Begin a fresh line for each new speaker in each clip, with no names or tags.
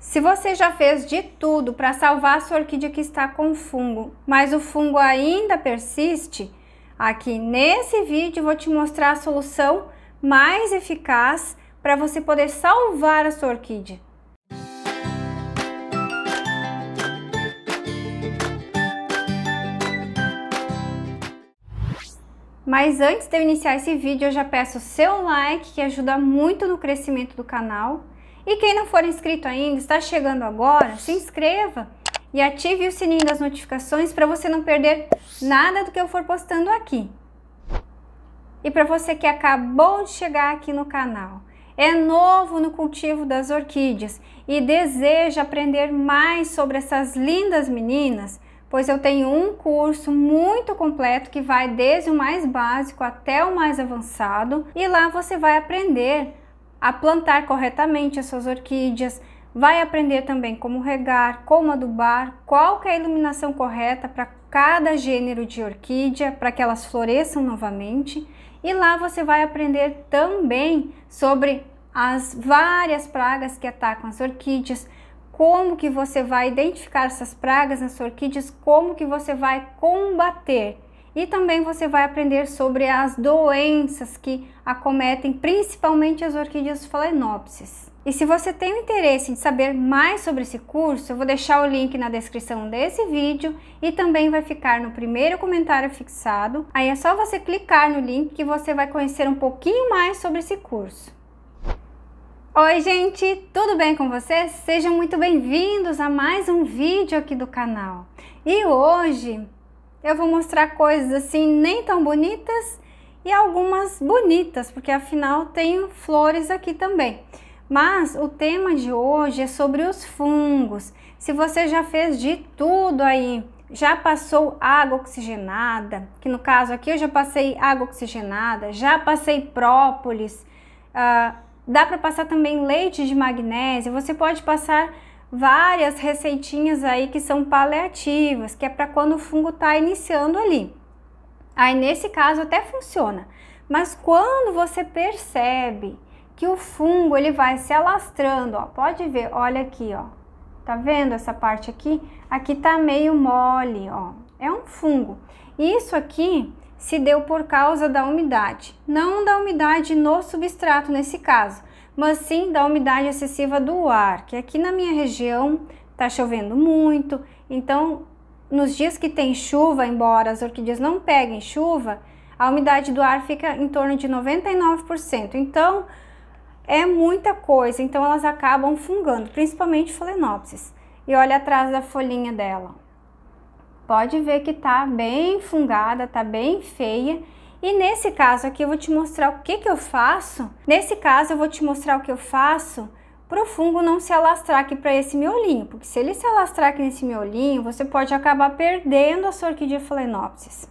Se você já fez de tudo para salvar sua orquídea que está com fungo, mas o fungo ainda persiste, aqui nesse vídeo vou te mostrar a solução mais eficaz para você poder salvar a sua orquídea. Mas antes de eu iniciar esse vídeo, eu já peço o seu like, que ajuda muito no crescimento do canal. E quem não for inscrito ainda, está chegando agora, se inscreva e ative o sininho das notificações para você não perder nada do que eu for postando aqui. E para você que acabou de chegar aqui no canal, é novo no cultivo das orquídeas e deseja aprender mais sobre essas lindas meninas, pois eu tenho um curso muito completo que vai desde o mais básico até o mais avançado e lá você vai aprender a plantar corretamente as suas orquídeas, vai aprender também como regar, como adubar, qual é a iluminação correta para cada gênero de orquídea, para que elas floresçam novamente. E lá você vai aprender também sobre as várias pragas que atacam as orquídeas, como que você vai identificar essas pragas nas orquídeas, como que você vai combater. E também você vai aprender sobre as doenças que acometem principalmente as orquídeas phalaenopsis. E se você tem interesse em saber mais sobre esse curso, eu vou deixar o link na descrição desse vídeo e também vai ficar no primeiro comentário fixado. Aí é só você clicar no link que você vai conhecer um pouquinho mais sobre esse curso. Oi gente, tudo bem com vocês? Sejam muito bem-vindos a mais um vídeo aqui do canal. E hoje eu vou mostrar coisas assim nem tão bonitas e algumas bonitas, porque afinal tenho flores aqui também. Mas o tema de hoje é sobre os fungos. Se você já fez de tudo aí, já passou água oxigenada, que no caso aqui eu já passei água oxigenada, já passei própolis, ah, dá para passar também leite de magnésio, você pode passar várias receitinhas aí que são paliativas, que é para quando o fungo está iniciando ali. Aí nesse caso até funciona, mas quando você percebe que o fungo ele vai se alastrando, ó, pode ver, olha aqui, ó, tá vendo essa parte aqui? Aqui tá meio mole, ó, é um fungo. Isso aqui se deu por causa da umidade, não da umidade no substrato nesse caso, mas sim da umidade excessiva do ar, que aqui na minha região está chovendo muito, então nos dias que tem chuva, embora as orquídeas não peguem chuva, a umidade do ar fica em torno de 99%. Então, é muita coisa, então elas acabam fungando, principalmente Phalaenopsis. E olha atrás da folhinha dela. Pode ver que tá bem fungada, tá bem feia e nesse caso aqui eu vou te mostrar o que, que eu faço. Nesse caso eu vou te mostrar o que eu faço para o fungo não se alastrar aqui para esse miolinho, porque se ele se alastrar aqui nesse miolinho, você pode acabar perdendo a sua orquídea phalaenopsis.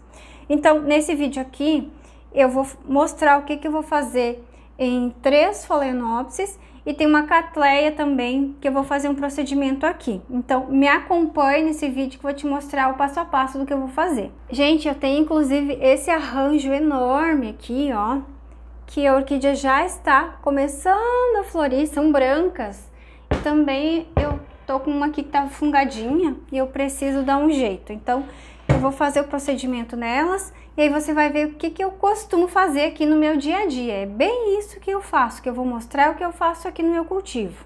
Então, nesse vídeo aqui, eu vou mostrar o que, que eu vou fazer em três phalaenopsis e tem uma catleia também que eu vou fazer um procedimento aqui. Então me acompanhe nesse vídeo que eu vou te mostrar o passo a passo do que eu vou fazer. Gente, eu tenho inclusive esse arranjo enorme aqui, ó, que a orquídea já está começando a florir, são brancas. E também eu tô com uma que tá fungadinha e eu preciso dar um jeito. Então eu vou fazer o procedimento nelas e aí você vai ver o que, que eu costumo fazer aqui no meu dia a dia. É bem isso que eu faço, que eu vou mostrar o que eu faço aqui no meu cultivo.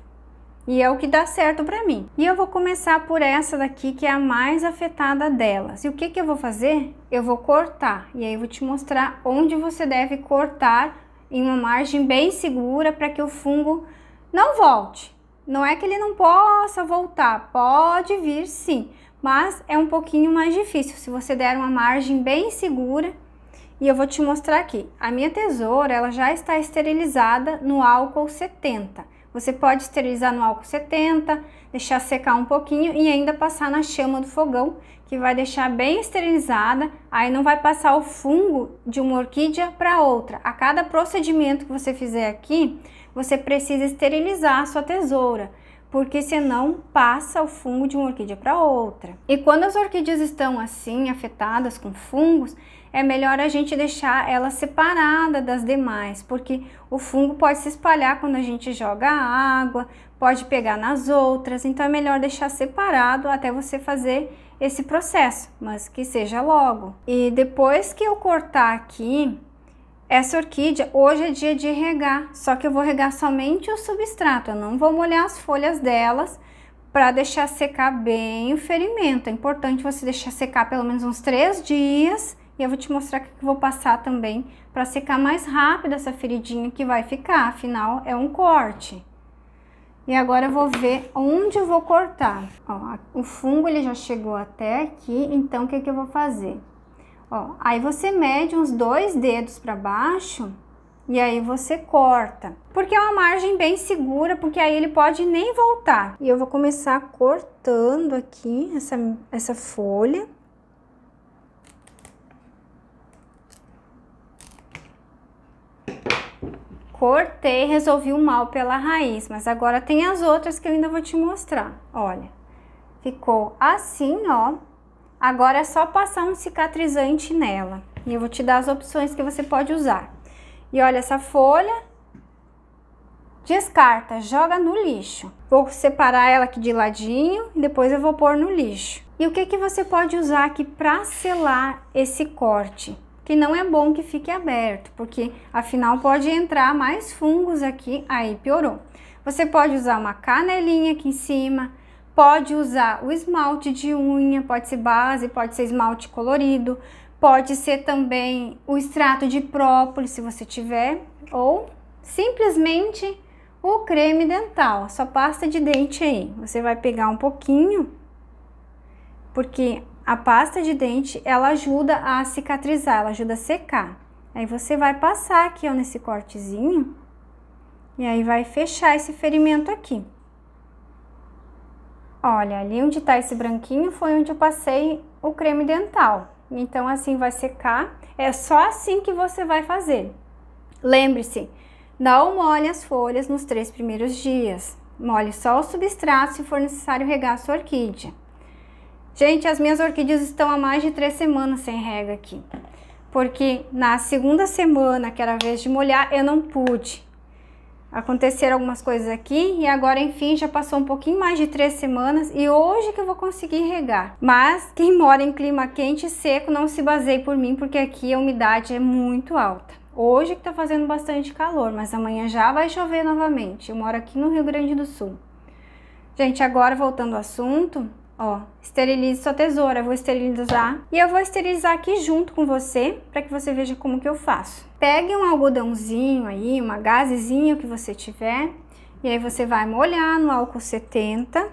E é o que dá certo para mim. E eu vou começar por essa daqui, que é a mais afetada delas. E o que, que eu vou fazer? Eu vou cortar. E aí eu vou te mostrar onde você deve cortar em uma margem bem segura para que o fungo não volte. Não é que ele não possa voltar, pode vir sim, mas é um pouquinho mais difícil se você der uma margem bem segura. E eu vou te mostrar aqui. A minha tesoura, ela já está esterilizada no álcool 70. Você pode esterilizar no álcool 70, deixar secar um pouquinho e ainda passar na chama do fogão, que vai deixar bem esterilizada, aí não vai passar o fungo de uma orquídea para outra. A cada procedimento que você fizer aqui, você precisa esterilizar a sua tesoura porque senão passa o fungo de uma orquídea para outra. E quando as orquídeas estão assim, afetadas com fungos, é melhor a gente deixar ela separada das demais, porque o fungo pode se espalhar quando a gente joga água, pode pegar nas outras, então é melhor deixar separado até você fazer esse processo, mas que seja logo. E depois que eu cortar aqui, essa orquídea, hoje é dia de regar, só que eu vou regar somente o substrato, eu não vou molhar as folhas delas para deixar secar bem o ferimento. É importante você deixar secar pelo menos uns três dias e eu vou te mostrar o que eu vou passar também para secar mais rápido essa feridinha que vai ficar, afinal é um corte. E agora eu vou ver onde eu vou cortar. Ó, o fungo ele já chegou até aqui, então o que, que eu vou fazer? Ó, aí você mede uns dois dedos para baixo e aí você corta. Porque é uma margem bem segura, porque aí ele pode nem voltar. E eu vou começar cortando aqui essa, essa folha. Cortei, resolvi o mal pela raiz, mas agora tem as outras que eu ainda vou te mostrar. Olha, ficou assim, ó. Agora é só passar um cicatrizante nela. E eu vou te dar as opções que você pode usar. E olha essa folha, descarta, joga no lixo. Vou separar ela aqui de ladinho e depois eu vou pôr no lixo. E o que, que você pode usar aqui para selar esse corte? Que não é bom que fique aberto, porque afinal pode entrar mais fungos aqui, aí piorou. Você pode usar uma canelinha aqui em cima, pode usar o esmalte de unha, pode ser base, pode ser esmalte colorido, pode ser também o extrato de própolis, se você tiver, ou simplesmente o creme dental, sua pasta de dente aí. Você vai pegar um pouquinho, porque a pasta de dente, ela ajuda a cicatrizar, ela ajuda a secar. Aí você vai passar aqui, ó, nesse cortezinho, e aí vai fechar esse ferimento aqui. Olha, ali onde está esse branquinho foi onde eu passei o creme dental. Então, assim vai secar. É só assim que você vai fazer. Lembre-se, não molhe as folhas nos três primeiros dias. Molhe só o substrato se for necessário regar a sua orquídea. Gente, as minhas orquídeas estão há mais de três semanas sem rega aqui. Porque na segunda semana, que era a vez de molhar, eu não pude aconteceram algumas coisas aqui e agora enfim já passou um pouquinho mais de três semanas e hoje que eu vou conseguir regar mas quem mora em clima quente e seco não se baseie por mim porque aqui a umidade é muito alta hoje que tá fazendo bastante calor mas amanhã já vai chover novamente eu moro aqui no Rio Grande do Sul gente agora voltando ao assunto Ó, esterilize sua tesoura, vou esterilizar. E eu vou esterilizar aqui junto com você, para que você veja como que eu faço. Pegue um algodãozinho aí, uma gazezinha que você tiver, e aí você vai molhar no álcool 70.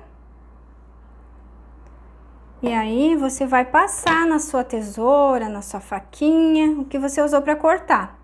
E aí você vai passar na sua tesoura, na sua faquinha, o que você usou para cortar.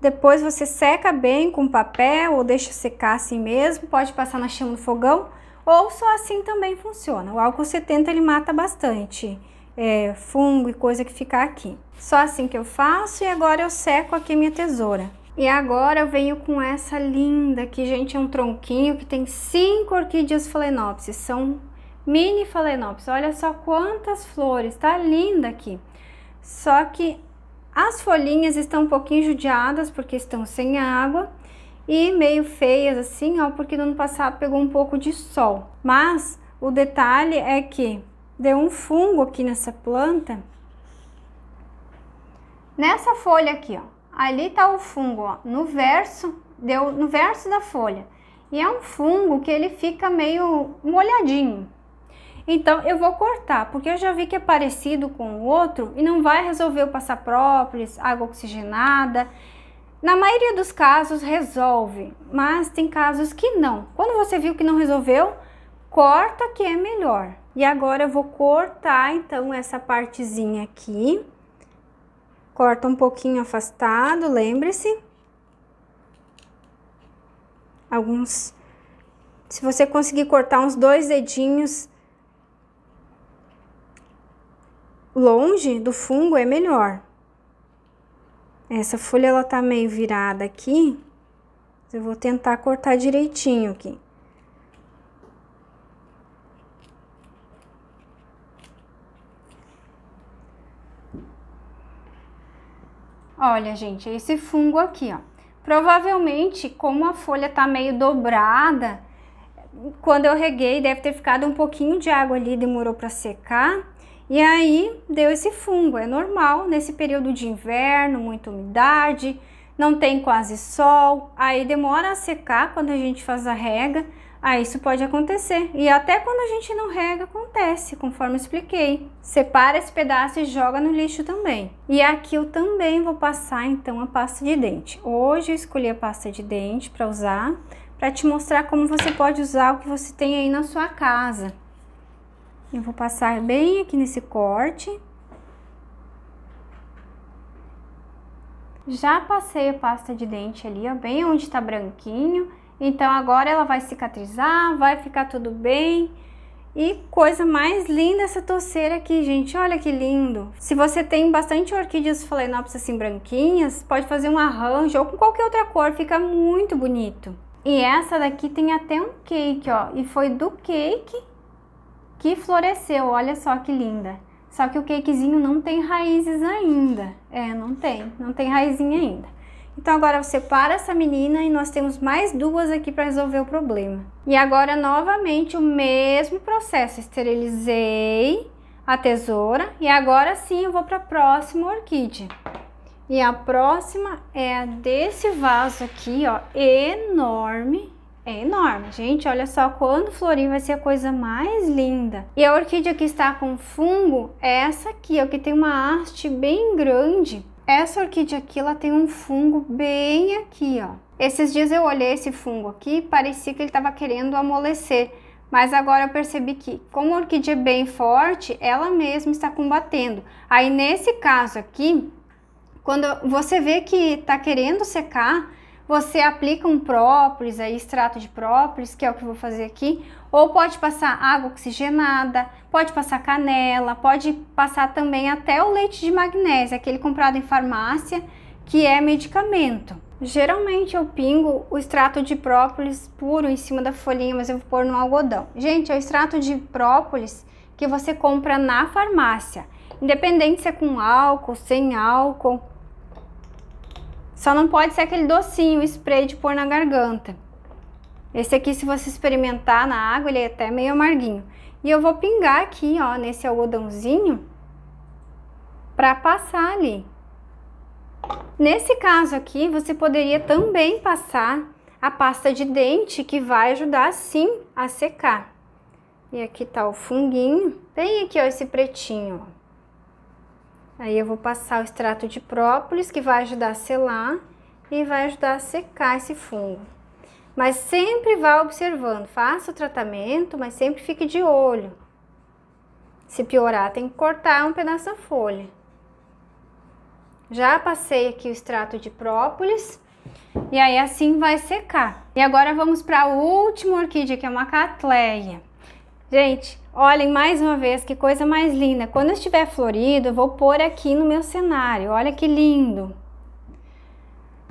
Depois você seca bem com papel ou deixa secar assim mesmo, pode passar na chama do fogão ou só assim também funciona. O álcool 70 ele mata bastante é, fungo e coisa que ficar aqui. Só assim que eu faço e agora eu seco aqui minha tesoura. E agora eu venho com essa linda, que gente é um tronquinho que tem cinco orquídeas falenopsis, são mini falenopsis. Olha só quantas flores, tá linda aqui. Só que as folhinhas estão um pouquinho judiadas porque estão sem água e meio feias assim, ó, porque no ano passado pegou um pouco de sol. Mas o detalhe é que deu um fungo aqui nessa planta. Nessa folha aqui, ó. Ali tá o fungo, ó, no verso, deu no verso da folha. E é um fungo que ele fica meio molhadinho. Então eu vou cortar, porque eu já vi que é parecido com o outro e não vai resolver o passar própolis, água oxigenada na maioria dos casos resolve, mas tem casos que não. Quando você viu que não resolveu, corta que é melhor. E agora eu vou cortar então essa partezinha aqui. Corta um pouquinho afastado, lembre-se. Alguns, se você conseguir cortar uns dois dedinhos longe do fungo, é melhor. Essa folha ela tá meio virada aqui. Eu vou tentar cortar direitinho aqui. Olha, gente, esse fungo aqui, ó. Provavelmente, como a folha tá meio dobrada, quando eu reguei, deve ter ficado um pouquinho de água ali, demorou para secar. E aí deu esse fungo, é normal nesse período de inverno, muita umidade, não tem quase sol, aí demora a secar quando a gente faz a rega, aí isso pode acontecer. E até quando a gente não rega acontece, conforme expliquei. Separa esse pedaço e joga no lixo também. E aqui eu também vou passar então a pasta de dente. Hoje eu escolhi a pasta de dente para usar, para te mostrar como você pode usar o que você tem aí na sua casa. Eu vou passar bem aqui nesse corte. Já passei a pasta de dente ali, ó, bem onde tá branquinho. Então, agora ela vai cicatrizar, vai ficar tudo bem. E coisa mais linda essa torceira aqui, gente. Olha que lindo. Se você tem bastante orquídeas phalaenopsis assim branquinhas, pode fazer um arranjo ou com qualquer outra cor, fica muito bonito. E essa daqui tem até um cake, ó. E foi do cake que floresceu, olha só que linda. Só que o cakezinho não tem raízes ainda. É, não tem, não tem raizinha ainda. Então agora você para essa menina e nós temos mais duas aqui para resolver o problema. E agora novamente o mesmo processo, esterilizei a tesoura e agora sim eu vou para a próxima orquídea. E a próxima é a desse vaso aqui, ó, enorme, é enorme. Gente, olha só quando florir vai ser a coisa mais linda. E a orquídea que está com fungo é essa aqui, ó, que tem uma haste bem grande. Essa orquídea aqui, ela tem um fungo bem aqui, ó. Esses dias eu olhei esse fungo aqui, parecia que ele estava querendo amolecer. Mas agora eu percebi que, como a orquídea é bem forte, ela mesma está combatendo. Aí, nesse caso aqui, quando você vê que está querendo secar, você aplica um própolis, aí, extrato de própolis, que é o que eu vou fazer aqui, ou pode passar água oxigenada, pode passar canela, pode passar também até o leite de magnésio, aquele comprado em farmácia, que é medicamento. Geralmente eu pingo o extrato de própolis puro em cima da folhinha, mas eu vou pôr no algodão. Gente, é o extrato de própolis que você compra na farmácia, independente se é com álcool, sem álcool, só não pode ser aquele docinho, spray de pôr na garganta. Esse aqui, se você experimentar na água, ele é até meio amarguinho. E eu vou pingar aqui, ó, nesse algodãozinho, para passar ali. Nesse caso aqui, você poderia também passar a pasta de dente, que vai ajudar, sim, a secar. E aqui tá o funguinho, bem aqui, ó, esse pretinho, ó. Aí eu vou passar o extrato de própolis, que vai ajudar a selar e vai ajudar a secar esse fungo. Mas sempre vá observando, faça o tratamento, mas sempre fique de olho. Se piorar, tem que cortar um pedaço da folha. Já passei aqui o extrato de própolis. E aí assim vai secar. E agora vamos para a última orquídea, que é uma catleia. Gente, olhem mais uma vez que coisa mais linda. Quando estiver florido, eu vou pôr aqui no meu cenário. Olha que lindo.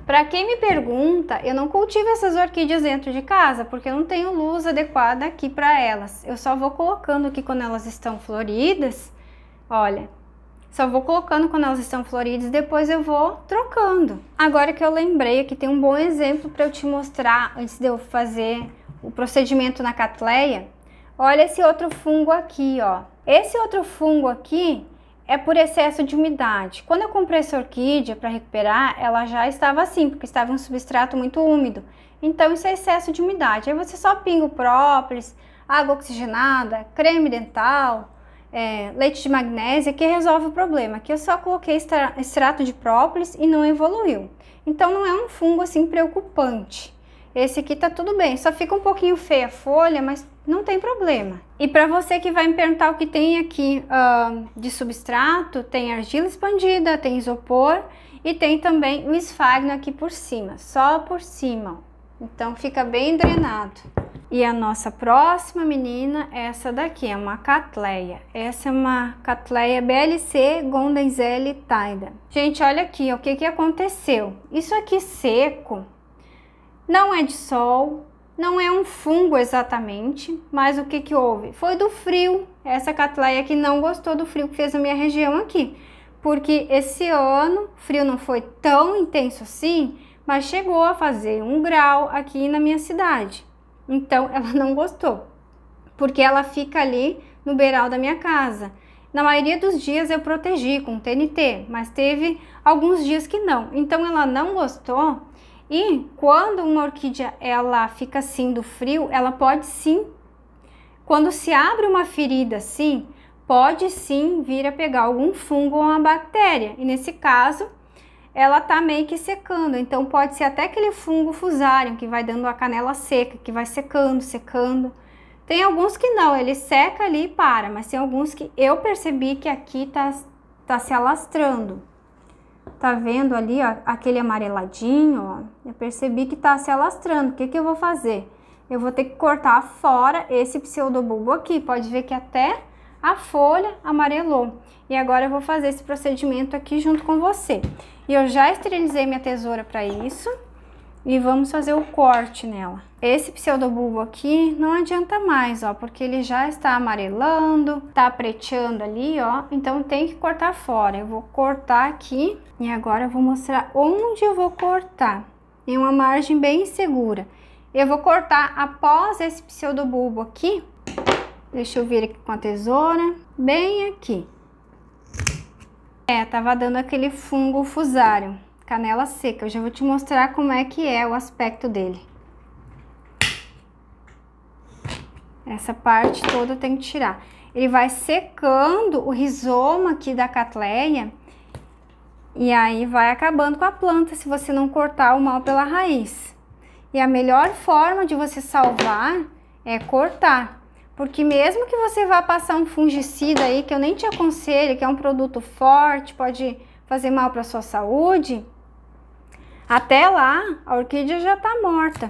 Para quem me pergunta, eu não cultivo essas orquídeas dentro de casa, porque eu não tenho luz adequada aqui para elas. Eu só vou colocando aqui quando elas estão floridas. Olha, só vou colocando quando elas estão floridas, depois eu vou trocando. Agora que eu lembrei, aqui tem um bom exemplo para eu te mostrar antes de eu fazer o procedimento na catleia. Olha esse outro fungo aqui, ó. Esse outro fungo aqui é por excesso de umidade. Quando eu comprei essa orquídea para recuperar, ela já estava assim, porque estava um substrato muito úmido. Então isso é excesso de umidade. Aí você só pinga o própolis, água oxigenada, creme dental, é, leite de magnésia, que resolve o problema. Aqui eu só coloquei extrato de própolis e não evoluiu. Então não é um fungo assim preocupante. Esse aqui tá tudo bem, só fica um pouquinho feia a folha, mas não tem problema. E para você que vai me perguntar o que tem aqui uh, de substrato, tem argila expandida, tem isopor e tem também o esfagno aqui por cima, só por cima. Então fica bem drenado. E a nossa próxima menina é essa daqui, é uma catleia. Essa é uma catleia BLC Gondenzelle Taida. Gente, olha aqui, o que, que aconteceu? Isso aqui seco, não é de sol, não é um fungo exatamente, mas o que, que houve? Foi do frio. Essa catleia que não gostou do frio que fez a minha região aqui. Porque esse ano frio não foi tão intenso assim, mas chegou a fazer um grau aqui na minha cidade. Então ela não gostou, porque ela fica ali no beiral da minha casa. Na maioria dos dias eu protegi com TNT, mas teve alguns dias que não. Então ela não gostou e quando uma orquídea ela fica assim do frio, ela pode sim, quando se abre uma ferida assim, pode sim vir a pegar algum fungo ou uma bactéria. E nesse caso, ela tá meio que secando. Então pode ser até aquele fungo fusário que vai dando a canela seca, que vai secando, secando. Tem alguns que não, ele seca ali e para, mas tem alguns que eu percebi que aqui tá, tá se alastrando. Tá vendo ali, ó, aquele amareladinho, ó? Eu percebi que tá se alastrando. O que que eu vou fazer? Eu vou ter que cortar fora esse pseudobulbo aqui. Pode ver que até a folha amarelou. E agora eu vou fazer esse procedimento aqui junto com você. E eu já esterilizei minha tesoura para isso e vamos fazer o corte nela. Esse pseudobulbo aqui não adianta mais, ó, porque ele já está amarelando, tá preteando ali, ó, então tem que cortar fora. Eu vou cortar aqui e agora eu vou mostrar onde eu vou cortar, em uma margem bem segura. Eu vou cortar após esse pseudobulbo aqui, deixa eu vir aqui com a tesoura, bem aqui. É, tava dando aquele fungo fusário canela seca. Eu já vou te mostrar como é que é o aspecto dele. Essa parte toda tem que tirar. Ele vai secando o rizoma aqui da catleia e aí vai acabando com a planta se você não cortar o mal pela raiz. E a melhor forma de você salvar é cortar. Porque mesmo que você vá passar um fungicida aí, que eu nem te aconselho, que é um produto forte, pode fazer mal para sua saúde, até lá, a orquídea já tá morta,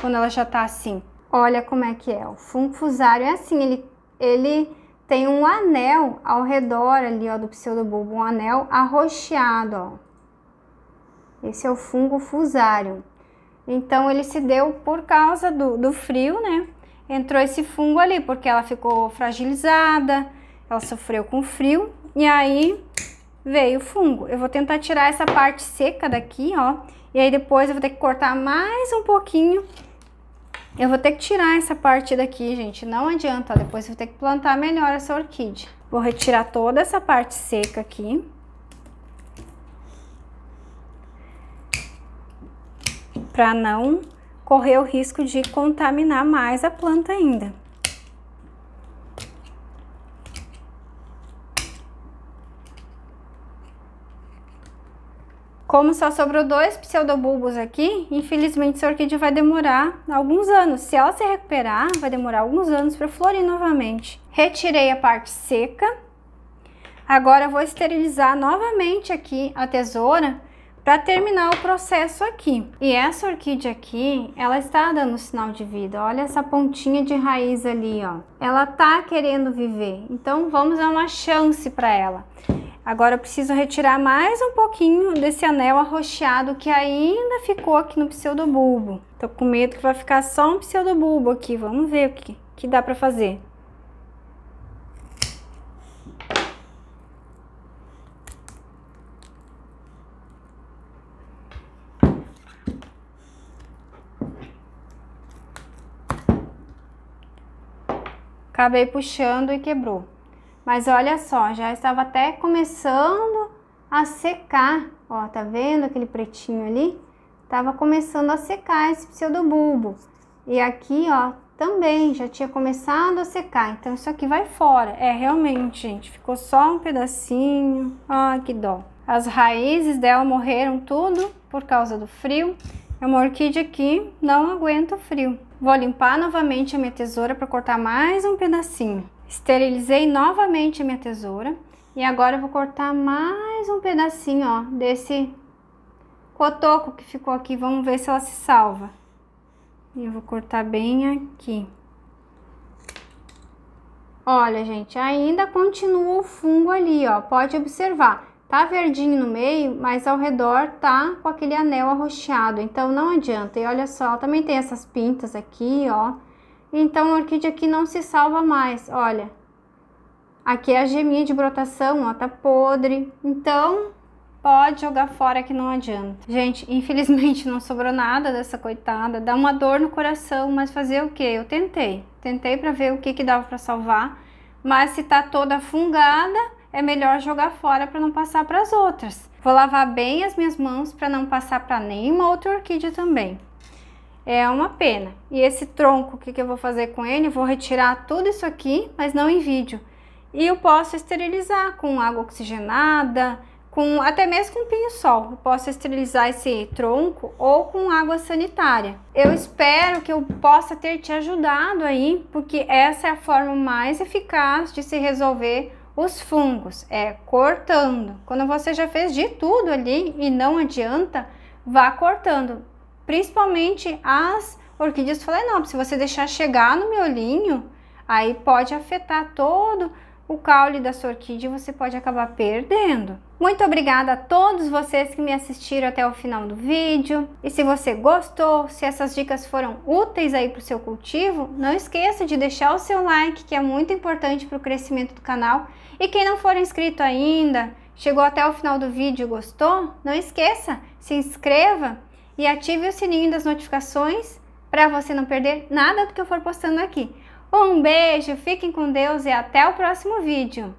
quando ela já tá assim. Olha como é que é, o funfusário é assim, ele, ele tem um anel ao redor ali, ó, do pseudobulbo, um anel arroxeado, ó. Esse é o fungo fusário. Então, ele se deu por causa do, do frio, né? Entrou esse fungo ali, porque ela ficou fragilizada, ela sofreu com frio, e aí veio o fungo. Eu vou tentar tirar essa parte seca daqui, ó. E aí depois eu vou ter que cortar mais um pouquinho. Eu vou ter que tirar essa parte daqui, gente. Não adianta, ó. depois eu vou ter que plantar melhor essa orquídea. Vou retirar toda essa parte seca aqui. Pra não correr o risco de contaminar mais a planta ainda. Como só sobrou dois pseudobulbos aqui, infelizmente essa orquídea vai demorar alguns anos. Se ela se recuperar, vai demorar alguns anos para florir novamente. Retirei a parte seca. Agora vou esterilizar novamente aqui a tesoura para terminar o processo aqui. E essa orquídea aqui, ela está dando sinal de vida. Olha essa pontinha de raiz ali, ó. Ela tá querendo viver. Então vamos dar uma chance para ela. Agora eu preciso retirar mais um pouquinho desse anel arroxeado que ainda ficou aqui no pseudobulbo. Tô com medo que vai ficar só um pseudobulbo aqui, vamos ver o que, que dá pra fazer. acabei puxando e quebrou. Mas olha só, já estava até começando a secar. Ó, tá vendo aquele pretinho ali? Tava começando a secar esse pseudobulbo. E aqui, ó, também já tinha começado a secar. Então, isso aqui vai fora. É, realmente, gente, ficou só um pedacinho. Ai, que dó. As raízes dela morreram tudo por causa do frio. É uma orquídea que não aguenta o frio. Vou limpar novamente a minha tesoura para cortar mais um pedacinho. Esterilizei novamente a minha tesoura e agora eu vou cortar mais um pedacinho, ó, desse cotoco que ficou aqui. Vamos ver se ela se salva. E eu vou cortar bem aqui. Olha, gente, ainda continua o fungo ali, ó. Pode observar. Tá verdinho no meio, mas ao redor tá com aquele anel arroxeado. Então, não adianta. E olha só, também tem essas pintas aqui, ó. Então a orquídea aqui não se salva mais, olha. Aqui é a geminha de brotação, ó, tá podre. Então, pode jogar fora que não adianta. Gente, infelizmente não sobrou nada dessa coitada, dá uma dor no coração, mas fazer o que? Eu tentei, tentei para ver o que que dava para salvar, mas se tá toda fungada, é melhor jogar fora para não passar para as outras. Vou lavar bem as minhas mãos para não passar para nenhuma outra orquídea também é uma pena. E esse tronco, o que, que eu vou fazer com ele? Vou retirar tudo isso aqui, mas não em vídeo. E eu posso esterilizar com água oxigenada, com até mesmo com pinho-sol. Eu posso esterilizar esse tronco ou com água sanitária. Eu espero que eu possa ter te ajudado aí, porque essa é a forma mais eficaz de se resolver os fungos, é cortando. Quando você já fez de tudo ali e não adianta, vá cortando principalmente as orquídeas Phalaenope. Se você deixar chegar no miolinho, aí pode afetar todo o caule da sua orquídea você pode acabar perdendo. Muito obrigada a todos vocês que me assistiram até o final do vídeo. E se você gostou, se essas dicas foram úteis aí para o seu cultivo, não esqueça de deixar o seu like, que é muito importante para o crescimento do canal. E quem não for inscrito ainda, chegou até o final do vídeo e gostou, não esqueça, se inscreva e ative o sininho das notificações para você não perder nada do que eu for postando aqui. Um beijo, fiquem com Deus e até o próximo vídeo!